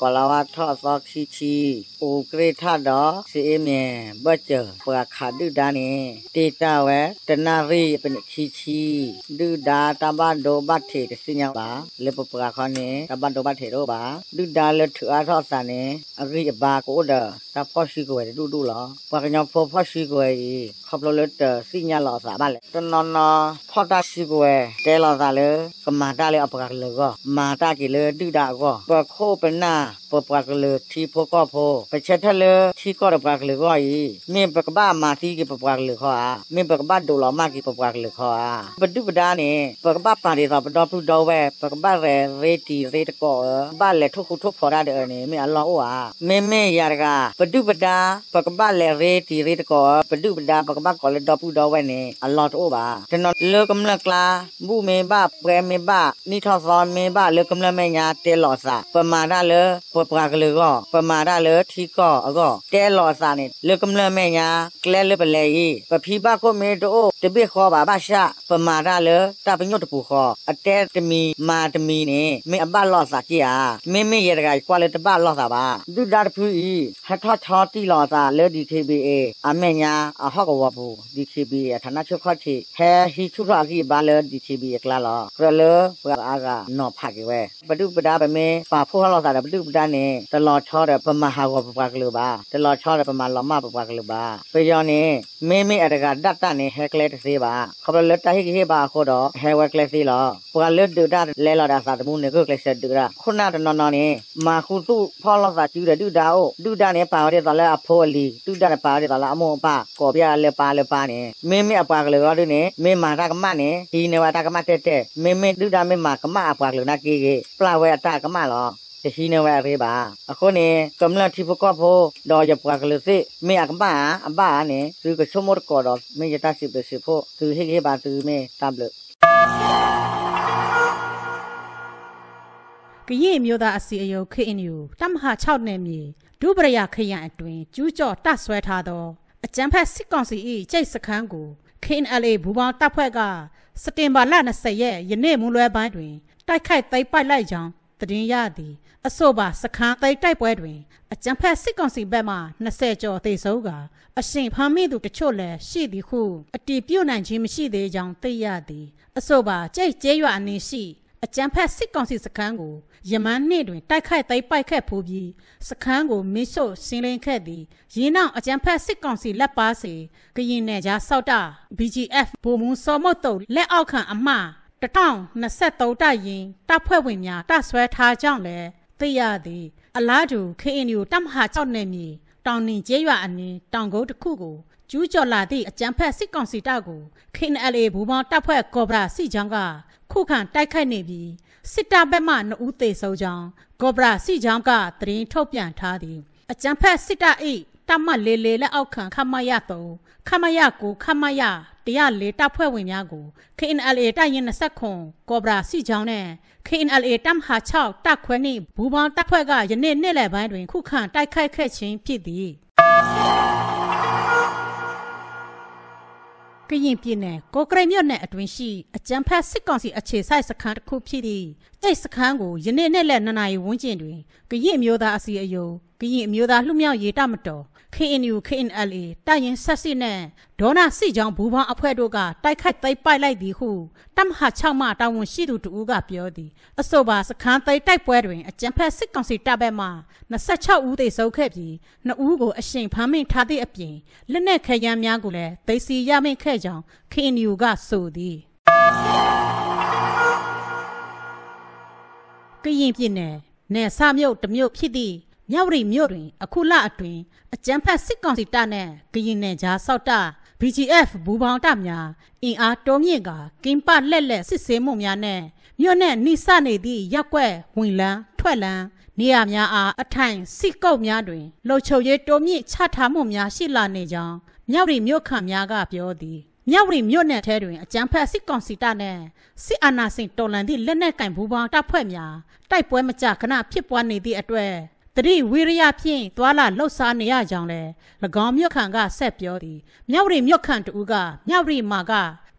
กลาวาทอซอคีชีอูกรีทาดอซีเอเมบ่เจอปะขาดื้อดานี่ตีตาเวตนารีเป็นคีชีดื้อดาตาบาโดบัดเถตสิญาบาเลปปะขอนี่ตาบาโดบัดเถโรบาดื้อดาเลถืออาทอสานี่อริบาโกเดตาพอชีกวยดูดูหรอปะกะญอพอพอชีกวยขอบโลเลตสิญาหลอสาบาเลตนอนนอพอตาชีกวยเตลอสาเลกมาตาเลอปะกะเลก็มาตากิเลดื้อดาก็ปะโคเป็นนาปปากเลยที่พก็พอไปเช็ดทะเลที่ก็ปากเลยก็อีมีปากบ้ามาที่กิปปากเลยข้ออามีปากบ้าดูหลอมากิปปากเลยข้ออาบดุบดานี่ปากบ้าปานดีต่อปดอพูดอแวปากบ้าเรเรตีเรตก็บ้านแหละทุกทุกพอได้เด้อนี่มีอัลลอฮ์อ่ะเมเมยารกาบดุบดาปากบ้าแหละเรตีเรตก็บดุบดาปากบ้าก็เลยดอพูดอแวนี่อัลลอฮ์โตบาจนเลิกกำลังกลาบูเมบ้าเปรเมบ้านิทอซอนเมบ้าเลิกกำลังแม่ยาเตลอสะประมาณนั้นเลยปวดปากเลยก็ประมาได้เลยที่ก็อก็แต่หลอดสานี่เลือกกำเนิดแม่ยาแกล้เลือกเป็นเลยอีปะพี่บ้าก็ไมโดจะเบี้ยคอบาบ้าชะประมาได้เลยตาเป็นยอดปูคออัแต่จะมีมาจะมีนี่ไม่อับบ้าหลอดสากี้อ่ะไม่ไม่เยอะไรกว่าเลยจะบ้าหลอดสาบ้าดูดาร์พูอีฮัททอชอที่หลอดสาเลยดีทีบีเออาแม่ยาอ่ะฮักกับวับูดีทีบีฐานะชั่วข้อที่แค่ฮิชุรากีบ้าเลยดีทีบีกล้าหลอกระเลยเพื่ออากาหนอผักอีเว้ยไปดูไปะดาไปเมย์ป่าพวกเราสาดတုပဒနေတလောထောရပမဟာဝပပကလူပါတလောထောရပမလမပပကလူပါပေယောနေမေမေအတကဒတ်တနေဟက်ကလက်သေးပါခပလလက်တဟိခေပါခေါ်တော့ဟဲဝက်ကလက်သေးလောပကလက်ဒူတာလဲလောတာသာတမှုနေကုကလက်ဆက်ဒူတာခုနတနော်နော်နေမာခုစုဖောလောသာကျူတဲ့ဒူတာကိုဒူတာနေပါရတဲ့သလဲအဖိုးလီဒူတာနေပါရတဲ့သလဲအမောပါကော်ပြလဲပါလဲပါနေမေမေအပါကလေးရောတို့နေမေမာတာကမနေဒီနေဝတာကမတက်တက်မေမေဒူတာမေမာကမအပါကလေးနာကေကေပလာဝဲအတာကမလောจะชี้เนวะเรบาอะคนนี้กำลังที่พวกก็พอดอจะปากเลยสิไม่อยากบ้าอะบ้าเนี่ยซื้อก็ชั่วโมงก่อนไม่จะตัดสิบเลยสิพ่อซื้อให้ให้บาซื้อไม่ตามเลยကရင်မျိုးသားအစီအယုံ KNU တမဟာ6နယ်မြေဒုပရယခရိုင်အတွင်းကျူးကျော်တဆွဲထားသောအကြမ်းဖက်စစ်ကောင်စီ၏ကြိတ်စခန်းကို KNLA ဘူပေါင်းတပ်ဖွဲ့ကစတင်ဘာလ20ရက်ယနေ့မွန်းလွဲပိုင်းတွင်တိုက်ခိုက်သိမ်းပိုက်လိုက်ကြောင်းသတင်းရသည်အဆိုပါစခန်းသိမ်းတိုက်ပွဲတွင် အကြံဖက်စစ်ကောင်စီဘက်မှ20ကျော်သေဆုံးကာအရှင်ဖမ်းမိသူတချို့လည်းရှိသည်ဟုအတီးပြုတ်နိုင်ခြင်းမရှိသေးကြောင်းသိရသည်အဆိုပါကြိတ်ကျဲရွာအနီးရှိအကြံဖက်စစ်ကောင်စီစခန်းကိုယမန်နေ့တွင်တိုက်ခိုက်သိမ်းပိုက်ခဲ့ဖို့ပြီးစခန်းကိုမင်းဆုပ်ရှင်းလင်းခဲ့သည်ရင်းနောက်အကြံဖက်စစ်ကောင်စီလက်ပါစီကရင်နယ်ကြားစောက်တာ BGF ဗိုလ်မှူးစောမုတ်တုတ်လက်အောက်ခံအမှား1023တိုက်ရင်တပ်ဖွဲ့ဝင်များတဆွဲထားကြောင်းလည်းဖိတ်ရသည် အလားတူ KNU တပ်မဟာ6နယ်မြေတောင်နှင်ကျေးရွာအနီးတောင်ကုန်းတစ်ခုကိုကျူးကျော်လာသည့်အကြမ်းဖက်စစ်ကောင်စီတပ်ကို KNLA ဘူမောင်းတပ်ဖွဲ့ကော်ဘရာစီချောင်းကခုခံတိုက်ခိုက်နေပြီးစစ်တပ်ဘက်မှနှုတ်သေးဆုံးကြောင်းကော်ဘရာစီချောင်းကသတင်းထုတ်ပြန်ထားသည်အကြံဖက်စစ်တပ်၏တပ်မလေလေလက်အောက်ခံခမရ3ခမရ9ခမရ104တပ်ဖွဲ့ဝင်များကို KNLA တပ်ရင်း29ကော်ဘရာစီချောင်းနဲ့ KNLA တပ်မဟာ6တပ်ခွဲနှင့်ဘူပေါင်းတပ်ဖွဲ့ကယနေ့နေ့လယ်ပိုင်းတွင်ခုခံတိုက်ခိုက်ခဲ့ခြင်းဖြစ်သည်ကရင်ပြည်နယ်ကိုကရိတ်မြို့နယ်အတွင်းရှိအကြံဖက်စစ်ကောင်စီအခြေစိုက်စခန်းတစ်ခုဖြစ်သည့်တိုက်စခန်းကိုယနေ့နေ့လယ်2နာရီဝန်းကျင်တွင်ကရင်မျိုးသားအစီအယုံကရင်အမျိုးသားလူမျိုးရေးတမတော် KNU KNLA တိုက်ရင်ဆက်စစ်နဲ့ဒေါနာစီချောင်းဘူပေါင်းအဖွဲ့တို့ကတိုက်ခိုက်သိမ်းပိုက်လိုက်သည်ဟုတမဟာ6မှတာဝန်ရှိသူတူကပြောသည်အဆိုပါစခန်းသိမ်းတိုက်ပွဲတွင် အကြံဖက်စစ်ကောင်စီတပ်ဘက်မှ26ဦးသေဆုံးခဲ့ပြီး2ဦးကို အရှင်ဖမ်းမိထားသည့်အပြင်လက်နက်ခဲယမ်းများကိုလည်းသိမ်းဆီးရမိခဲ့ကြောင်း KNU ကဆိုသည်ကရင်ပြည်နယ်နယ်စမြုပ်တမြုပ်ဖြစ်သည့်မြဝတီမြို့တွင် အခုလအတွင်းအကြမ်းဖက်စစ်ကောင်စီတပ်နှင့်ကရင်နယ်ကြားစောက်တပ် BGF ဘူပေါင်းတပ်များအင်အားတိုးမြင့်ကာကင်းပလက်လက်စစ်ဆေးမှုများနဲ့မြို့နဲ့နှိစနေသည့်ရက်ွက်ဝင်လန်းထွက်လန်းနေရာများအားအထိုင်စစ်ကုတ်များတွင်လှုပ်ချုပ်ရေးတိုးမြင့်ချထားမှုများရှိလာနေကြောင်းမြောက်ရီမြို့ခံများကပြောသည်မြောက်ရီမြို့နယ်ထဲတွင် အကြမ်းဖက်စစ်ကောင်စီတပ်နှင့်စစ်အာဏာရှင်တော်လှန်သည့်လက်နက်ကင်ဘူပေါင်းတပ်ဖွဲ့များတိုက်ပွဲမကြခဏဖြစ်ပွားနေသည့်အတွက်တတိဝိရိယဖြင့်သွာလာလှုပ်ရှားနေရကြောင်းလဲ၎င်းမြွက်ခံကဆက်ပြောသည်မြဝရီမြွက်ခံတူကမြဝရီမာက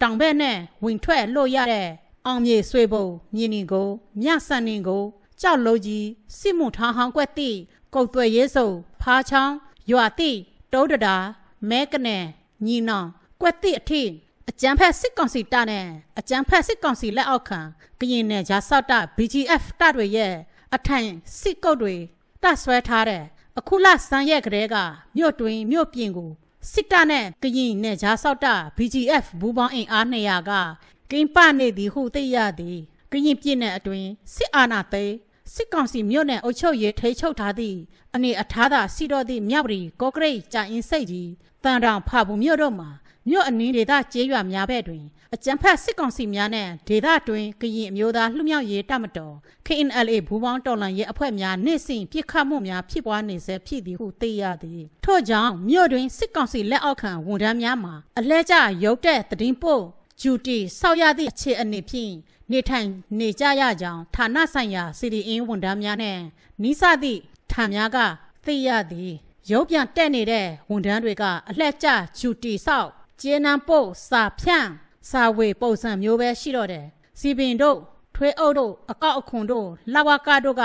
တောင်ဘက်နဲ့ဝင်ထွက်လို့ရတဲ့အောင်မြေဆွေဘုံမြင်းင်ကိုမြဆန်င်ကိုကြောက်လို့ကြီးစစ်မှုထားဟောင်းကွက်တိကုတ်သွဲရဲစုံဖားချောင်းရွာတိတိုးတတာမဲကနဲ့ညီနောင်ကွက်တိအထိအကြံဖက်စစ်ကောင်စီတနဲ့အကြံဖက်စစ်ကောင်စီလက်အောက်ခံကရင်နယ်ဂျာဆော့တာ BGF တတွေရဲ့အထိုင်စစ်ကုတ်တွေတဆွဲထားတဲ့အခုလဆန်းရက်ကလေးကမြို့တွင်မြို့ပြင်ကိုစစ်တပ်နဲ့ကရင်နဲ့ဂျာဆောက်တာ BGF ဘူပေါင်းအင်အား200ကကင်းပနေသည်ဟုသိရသည် ကရင်ပြည်နယ်အတွင်းစစ်အာဏာသိမ်းစစ်ကောင်စီမြို့နယ်အုပ်ချုပ်ရေးထိချုပ်ထားသည့်အနေအထားသာစီတော်သည့်မြဝတီကော့ကရိတ်ကြိုင်အင်းစိတ်ကြီးတန်တောင်ဖဘူးမြို့တို့မှာမြို့အနီးဒေသကျေးရွာများဘက်တွင်အကြံဖက်စစ်ကောင်စီများနှင့်ဒေသတွင်ကရင်အမျိုးသားလူမျိုးရေးတပ်မတော် KNLA ဘူပေါင်းတော်လှန်ရေးအဖွဲ့များနေ့စဉ်ပြစ်ခတ်မှုများဖြစ်ပွားနေဆဲဖြစ်သည်ဟုသိရသည်ထို့ကြောင့်မြို့တွင်စစ်ကောင်စီလက်အောက်ခံဝန်ထမ်းများမှအလဲကျရုတ်တဲ့တည်င်းပို့ဂျူတီဆောက်ရသည့်အခြေအနေဖြင့်နေထိုင်နေကြရကြောင်းဌာနဆိုင်ရာစီဒီအင်းဝန်ထမ်းများနှင့်နီးစသည့်ဌာနများကသိရသည် ရုပ်ပြန်တက်နေတဲ့ဝန်ထမ်းတွေကအလှက်ကျဂျူတီဆောက်ကျေနံပုတ်စာဖြန့်စာဝေပုံစံမျိုးပဲရှိတော့တယ်စီပင်တို့ထွေးအုပ်တို့အကောက်အခွန်တို့လှဝကတို့က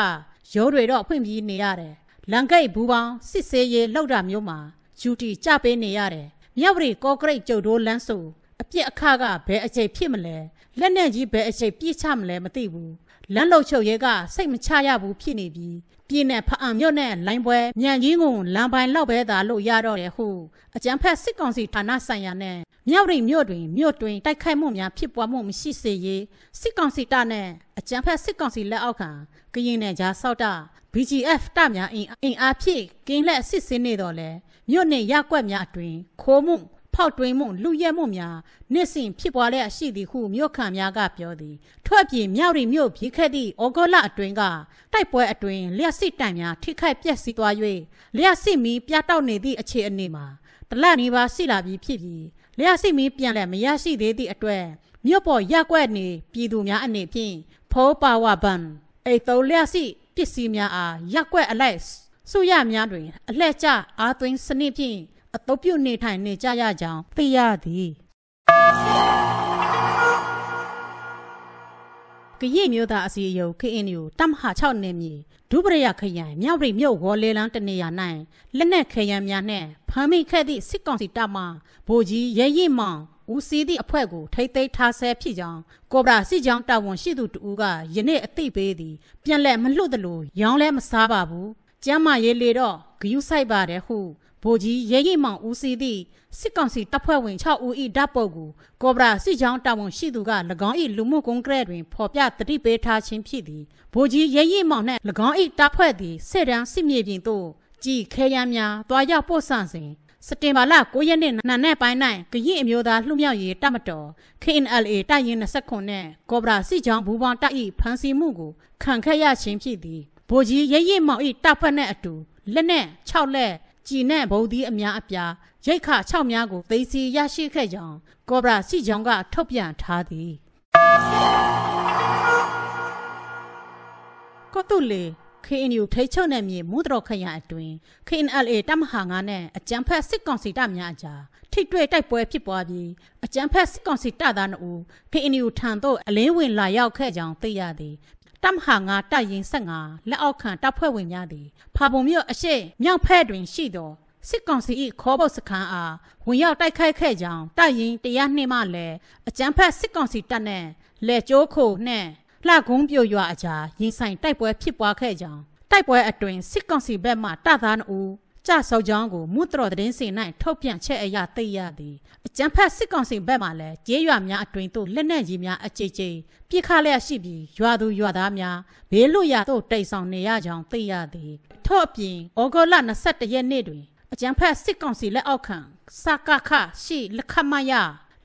ရိုးတွေတော့ဖွင့်ပြီးနေရတယ်လန်ကိတ်ဘူပေါင်းစစ်ဆေးရေးလောက်တာမျိုးမှာဂျူတီကြပေးနေရတယ်မြဝရီကော့ကရိတ်ကျုပ်တို့လမ်းဆိုအပြစ်အခါကဘယ်အချိန်ဖြစ်မလဲလက်နဲ့ကြီးဘယ်အချိန်ပြည့်ချမလဲမသိဘူးလမ်းလုံချုပ်ရဲကစိတ်မချရဘူးဖြစ်နေပြီးပြည်နယ်ဖအံမြို့နယ်လိုင်းပွဲမြန်ကြီးကိုလမ်းပိုင်းလောက်ပဲသာလို့ရတော့တယ်ဟုအကြံဖက်စစ်ကောင်စီဌာနဆိုင်ရာနဲ့မြောက်ရိမြို့တွင်မြို့တွင်တိုက်ခိုက်မှုများဖြစ်ပွားမှုမရှိစေရေးစစ်ကောင်စီတပ်နဲ့အကြံဖက်စစ်ကောင်စီလက်အောက်ခံကရင်နယ်ကြားစောက်တာ BGF တပ်များအင်အားဖြင့်ကင်းလက်စစ်ဆင်းနေတော့လဲမြို့နယ်ရပ်ကွက်များအတွင်ခိုးမှုဖောက်တွင်းမှုလူရက်မှုများနှစ်စဉ်ဖြစ်ပွားလျက်ရှိသည်ဟုမြို့ခံများကပြောသည်ထွက်ပြေမြောက်ရီမြို့ပြေခဲ့သည့်ဩဂုတ်လအတွင်းကတိုက်ပွဲအတွင်းလျှက်စစ်တံများထိခိုက်ပျက်စီးသွား၍လျှက်စစ်မီးပြတ်တောက်နေသည့်အခြေအနေမှာတလနေပါရှိလာပြီးဖြစ်ပြီးလျှက်စစ်မီးပြန်လည်မရရှိသေးသည့်အတွက်မြို့ပေါ်ရက်ွက်နေပြည်သူများအနေဖြင့်ဖိုးပါဝဘန်အိတ်သုံးလျှက်စစ်ပစ္စည်းများအားရက်ွက်အလိုက်စုရများတွင်အလှည့်ကျအာသွင်းစနစ်ဖြင့်အတုပ်ပြုနေထိုင်နေကြရကြောင်းသိရသည်ကရင်မျိုးသားအစည်းအရုံး KNU တမဟာ6နယ်မြေဒုပရယခရိုင်မြောက်ပြည်မြို့ဝေါ်လေလန်းတနေရာ၌လက်နက်ခရံများနှင့်ဖမ်းမိခဲ့သည့်စစ်ကောင်စီတပ်မှဗိုလ်ကြီးရဲရင်မောင်ဦးစီးသည့်အဖွဲ့ကိုထိမ့်သိမ်းထားဆဲဖြစ်ကြောင်းကိုဗရာစစ်ကြောင်းတာဝန်ရှိသူတဦးကယနေ့အသိပေးသည် ပြန်လည်မလွတ်သလိုရောင်းလဲမစားပါဘူးကျမ်းမာရေးလေတော့ဂယူးဆိုင်ပါတယ်ဟုဗိုလ်ကြီးရဲရိပ်မောင်ဦးစီးသည့်စစ်ကောင်စီတပ်ဖွဲ့ဝင်6ဦး၏ဓာတ်ပုတ်ကိုကော့ဘရာစစ်ကြောင်းတာဝန်ရှိသူက၎င်း၏လူမှုကွန်ကရစ်တွင်ဖော်ပြတတိပေးထားခြင်းဖြစ်သည်ဗိုလ်ကြီးရဲရိပ်မောင်နှင့်၎င်း၏တပ်ဖွဲ့သည်စစ်တမ်းစစ်မြေပြင်သို့ကြည်ခဲရန်များတွားရောက်ပို့ဆောင်စဉ်စတင်ဘာလ9ရက်နေ့နာနဲ့ပိုင်းနိုင်ကရင်အမျိုးသားလှမြောက်ရေးတပ်မတော် KNLA တိုက်ရင်29နဲ့ကော့ဘရာစစ်ကြောင်းဘူပေါင်းတိုက်၏ဖမ်းဆီးမှုကိုခံခက်ရခြင်းဖြစ်သည်ဗိုလ်ကြီးရဲရဲမောင်၏တပ်ဖက်နှင့်အတူလက်နက်6လက်ကြည်နဲ့ဗုဒ္ဓီအများအပြားရိတ်ခ6များကိုသိစီရရှိခဲ့ကြောင်းကောဘရာစီချောင်းကထုတ်ပြန်ထားသည်ကောတုလေ KNU ထိချုပ်နယ်မြေမူဒရောခရိုင်အတွင်း KNLA တပ်မဟာ9နဲ့အကြံဖက်စစ်ကောင်စီတပ်များအကြားထိတွေ့တိုက်ပွဲဖြစ်ပွားပြီးအကြံဖက်စစ်ကောင်စီတပ်သားတို့ KNU ထံသို့အလင်းဝင်လာရောက်ခဲ့ကြောင်းသိရသည်တပ်မဟာငါတပ်ရင်15လက်အောက်ခံတပ်ဖွဲ့ဝင်များသည်ဖာပုံမြို့အရှိမြောက်ဖက်တွင်ရှိသောစစ်ကောင်စီ၏ခေါ်ပုတ်စခန်းအားဝင်ရောက်တိုက်ခိုက်ခဲ့ကြောင်းတပ်ရင်းတရားနှင်းမှလည်းအကြမ်းဖက်စစ်ကောင်စီတပ်နှင့်လက်ကျိုးခိုနှင့်လှကုန်းပြိုရွာအကြားရင်ဆိုင်တိုက်ပွဲဖြစ်ပွားခဲ့ကြောင်းတိုက်ပွဲအတွင်စစ်ကောင်စီဘက်မှတပ်သားအုပ်ကြဆောက်ချောင်းကိုမုတတော်သတင်းစင်၌ထုတ်ပြန်ချက်အရသိရသည်အကြံဖက်စစ်ကောင်စီဘက်မှလည်းကျေးရွာများအတွင်သို့လက်နက်ကြီးများအကြိမ်ကြိမ်ပြစ်ခတ်လျက်ရှိပြီးရွာသူရွာသားများဘေးလွတ်ရာသို့တိတ်ဆောင်နေရကြောင်းသိရသည်ထို့အပြင်ဩဂုတ်လ21ရက်နေ့တွင်အကြံဖက်စစ်ကောင်စီလက်အောက်ခံစကခရှိလခမယ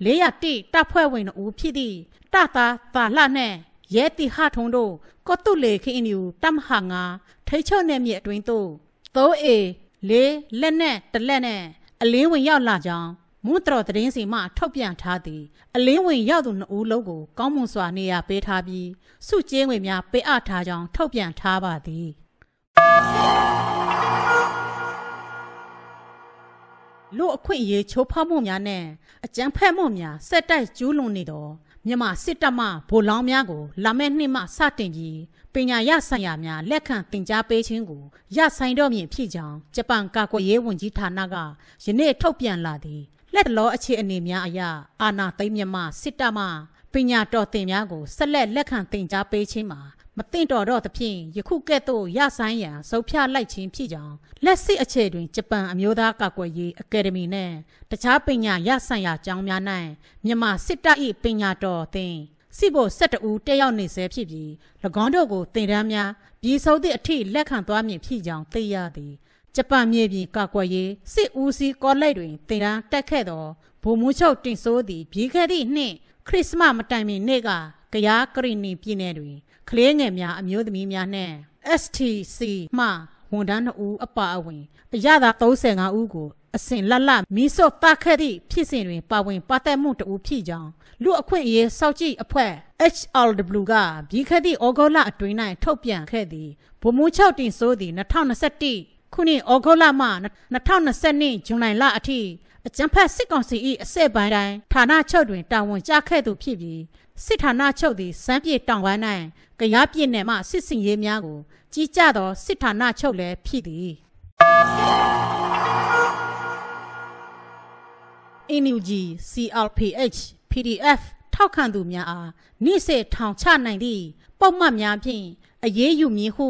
401တပ်ဖွဲ့ဝင်တို့ဖြစ်သည့်တတာတာလှနှင့်ရဲတီဟထုံတို့ကော့တုလေခင်းအင်းယူတမဟာငါထိချုံနယ်မြေအတွင်သို့ 3A ၄လက်နဲ့တလက်နဲ့အလင်းဝင်ရောက်လာကြောင်းမွန်းတော်သတင်းစီမှထုတ်ပြန်ထားသည်အလင်းဝင်ရောက်သူနှစ်ဦးလုံးကိုကောင်းမွန်စွာနေရာပေးထားပြီးစုကျင်းဝင်များပေးအပ်ထားကြောင်းထုတ်ပြန်ထားပါသည်လူအခွင့်အရေးချိုးဖောက်မှုများနဲ့အကြမ်းဖက်မှုများဆက်တိုက်ကျူးလွန်နေတော့မြန်မာစစ်တပ်မှဗိုလ်လောင်းများကိုလာမယ့်နှစ်မှစတင်ပြီးပညာရဆိုင်ရာများလက်ခံတင် जा ပေးခြင်းကိုရဆိုင်တော့မည်ဖြစ်ကြောင်းဂျပန်ကာကွယ်ရေးဝန်ကြီးဌာနကယနေ့ထုတ်ပြန်လာသည့်လက်လောအခြေအနေများအရအာဏာသိမ်းမြန်မာစစ်တပ်မှပညာတော်သင်များကိုဆက်လက်လက်ခံတင် जा ပေးခြင်းမှာမသင့်တော်တော့သဖြင့်ယခုကဲ့သို့ရဆိုင်ရန်စုပ်ဖြလိုက်ခြင်းဖြစ်ကြောင်းလက်စစ်အခြေတွင်ဂျပန်အမျိုးသားကာကွယ်ရေးအကယ်ဒမီနှင့်တခြားပညာရဆိုင်ရာကျောင်းများ၌မြန်မာစစ်တပ်၏ပညာတော်အသင်းစီဘို12ဦးတက်ရောက်နေဆဲဖြစ်ပြီး၎င်းတို့ကိုတင်ဒန်းများပြည်စုံသည့်အထိလက်ခံသွားမည်ဖြစ်ကြောင်းသိရသည်ဂျပန်မြေပြင်ကာကွယ်ရေးစစ်ဦးစီးကောလိပ်တွင်တင်ဒန်းတက်ခဲ့သောဗိုလ်မှူးချုပ်တင်ဆိုးသည်ပြီးခဲ့သည့်နှစ်ခရစ်စမတ်မတိုင်မီနေ့ကကရားကရီနီပြည်နယ်တွင်ကလေးငယ်များအမျိုးသမီးများနဲ့ STC မှဝန်ထမ်း2ဦးအပါအဝင်အရသာ35ဦးကိုအစဉ်လက်လက်မီးဆော့တာခဲ့သည့်ဖြစ်စဉ်တွင်ပါဝင်ပတ်သက်မှုတဦးဖြစ်ကြောင်းလူအခွင့်အရေးစောင့်ကြည့်အဖွဲ့ HRW ကပြီးခဲ့သည့်ဩဂုတ်လအတွင်း၌ထုတ်ပြန်ခဲ့သည့်ဗိုလ်မှူးချုပ်တင်ဆိုးသည့်2021ခုနှစ်ဩဂုတ်လမှ2022ဇွန်လလအထိအကြံဖက်စစ်ကောင်စီ၏အစက်ပိုင်းတိုင်းဌာနချုပ်တွင်တာဝန်ကျခဲ့သူဖြစ်ပြီးစစ်ဌာနချုပ်သည်စမ်းပြေတောင်ဝမ်း၌ကြားပြည့်နယ်မှစစ်စင်ရေးများကိုကြီးကြသောစစ်ဌာနချုပ်လည်းဖြစ်သည်။ NUG CRPH PDF ထောက်ခံသူများအားနေ့စဉ်ထောင်ချနိုင်သည့်ပုံမှန်များဖြင့်အရေးယူမည်ဟု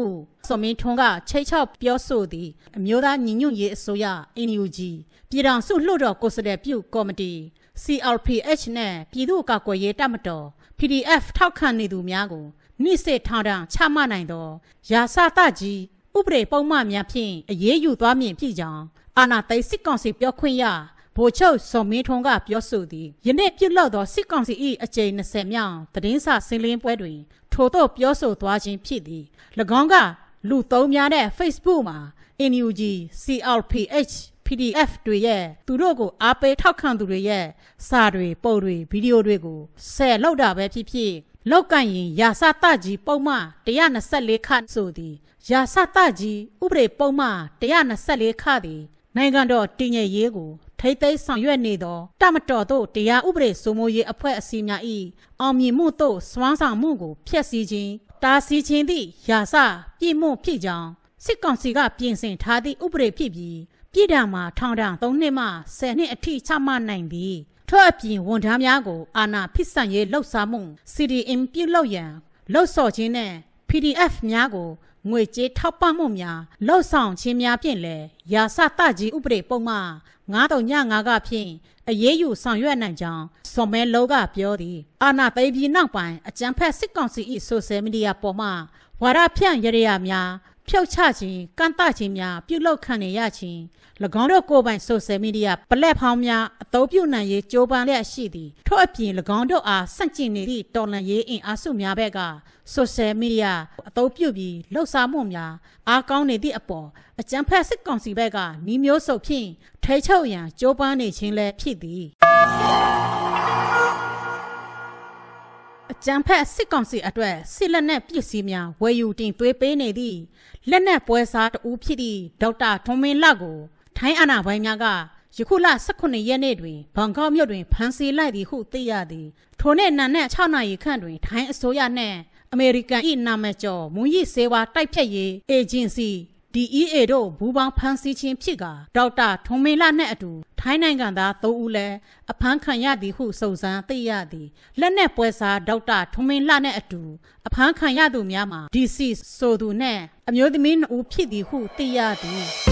စောမင်းထွန်းကချိတ်ချောက်ပြောဆိုသည့်အမျိုးသားညီညွတ်ရေးအစိုးရ NUG ပြည်ထောင်စုလွှတ်တော်ကိုယ်စားလှယ်ပြုကော်မတီ CRPH နဲ့ပြည်သူ့ကာကွယ်ရေးတပ်မတော် PDF ထောက်ခံနေသူများကိုနှိစေထောင်ဒဏ်ချမှတ်နိုင်သောရာသသကြီးဥပဒေပုံမှန်များဖြင့်အရေးယူသွားမည်ဖြစ်ကြောင်းအာဏာသိမ်းစစ်ကောင်စီပြောခွင့်ရဗိုလ်ချုပ်စော်မင်းထွန်းကပြောဆိုသည်ယနေ့ပြုလုပ်သောစစ်ကောင်စီ၏အကြိမ်20မြောက်သတင်းစာဆင်းလင်းပွဲတွင်ထိုသို့ပြောဆိုသွားခြင်းဖြစ်သည်၎င်းကလူသုံးများတဲ့ Facebook မှာ NUG CRPH PDF တွေရဲ့သူတို့ကိုအားပေးထောက်ခံသူတွေရဲ့စာတွေပုံတွေဗီဒီယိုတွေကိုဆယ်လောက်တာပဲဖြစ်ဖြစ်လောက်ကန်ရင် ရာစတကြီးပုံမှ124ခဆိုသည်ရာစတကြီးဥပဒေပုံမှ124ခသည် နိုင်ငံတော်တည်ငြိမ်ရေးကိုထိသိမ်းဆောင်ရွက်နေသောတမတော်တို့တရားဥပဒေစိုးမိုးရေးအဖွဲ့အစည်းများ၏အောင်မြင်မှုတို့စွမ်းဆောင်မှုကိုဖျက်ဆီးခြင်းတားဆီးခြင်းသည့်ရာစပြည့်မှုဖြစ်ကြောင်းစစ်ကောင်စီကပြင်ဆင်ထားသည့်ဥပဒေဖြစ်ပြီးပြည်ဒဏ်မှာထောင်ဒဏ်3နှစ်မှ10နှစ်အထိချမှတ်နိုင်ပြီးထို့အပြင်ဝန်ထမ်းများကို အာဏာဖိဆန့်ရေးလှုပ်ရှားမှု CDM ပြုလုပ်ရန်လှုပ်ဆော်ခြင်းနဲ့ PDF များကိုငွေကြေးထောက်ပံ့မှုများလှုပ်ဆောင်ခြင်းများဖြင့်လည်းရာစတကြီးဥပဒေပုံမှန်935ကဖြင့်အရေးယူဆောင်ရွက်နိုင်ကြောင်းစော်မဲလောကပြောသည် အာဏာသိမ်းပြီးနောက်ပိုင်းအကြံဖက်စစ်ကောင်စီ၏ဆိုရှယ်မီဒီယာပေါ်မှဝါဒဖြန့်ရရများဖြုတ်ချခြင်းကန့်သတ်ခြင်းများပြုလုပ်ခံနေရခြင်း၎င်းတို့ကိုယ်ပိုင်ဆိုရှယ်မီဒီယာပလက်ဖောင်းများအသုံးပြုနိုင်ရေးကြိုးပမ်းလျက်ရှိသည်ထို့အပြင်၎င်းတို့အားဆန့်ကျင်နေသည့်တော်လှန်ရေးအင်အားစုများဘက်ကဆိုရှယ်မီဒီယာအသုံးပြုပြီးလှုပ်ရှားမှုများအားကောင်းနေသည့်အပေါ်အကြံဖက်စစ်ကောင်စီဘက်ကနှီးမျိုးစုံဖြင့်ထိချုပ်ရန်ကြိုးပမ်းနေခြင်းလည်းဖြစ်သည်အကြံဖက်စစ်ကောင်စီအတွက်စစ်လက်နက်ပစ္စည်းများဝယ်ယူတင်သွေးပေးနေသည့်လက်နက်ပွဲစားတဦးဖြစ်သည့်ဒေါက်တာထွန်းမင်းလကိုထိုင်းအာဏာပိုင်များကယခုလ18ရက်နေ့တွင်ဘန်ကောက်မြို့တွင်ဖမ်းဆီးလိုက်သည်ဟုသိရသည်ထိုနေ့နံနက်6နာရီခန့်တွင်ထိုင်းအစိုးရနှင့်အမေရိကန်၏နာမည်ကျော်မွန်ရီစေဝါတိုက်ဖြတ်ရေးအေဂျင်စီ DEA တို့ဘူပေါင်းဖမ်းဆီးခြင်းဖြစ်ကဒေါက်တာထွန်မင်းလာနဲ့အတူထိုင်းနိုင်ငံသား၃ဦးလည်းအဖမ်းခံရသည်ဟုစုံစမ်းသိရသည်လက်နက်ပွဲစားဒေါက်တာထွန်မင်းလာနဲ့အတူအဖမ်းခံရသူများမှာ DC ဆိုသူနဲ့အမျိုးသမီး၂ဦးဖြစ်သည်ဟုသိရသည်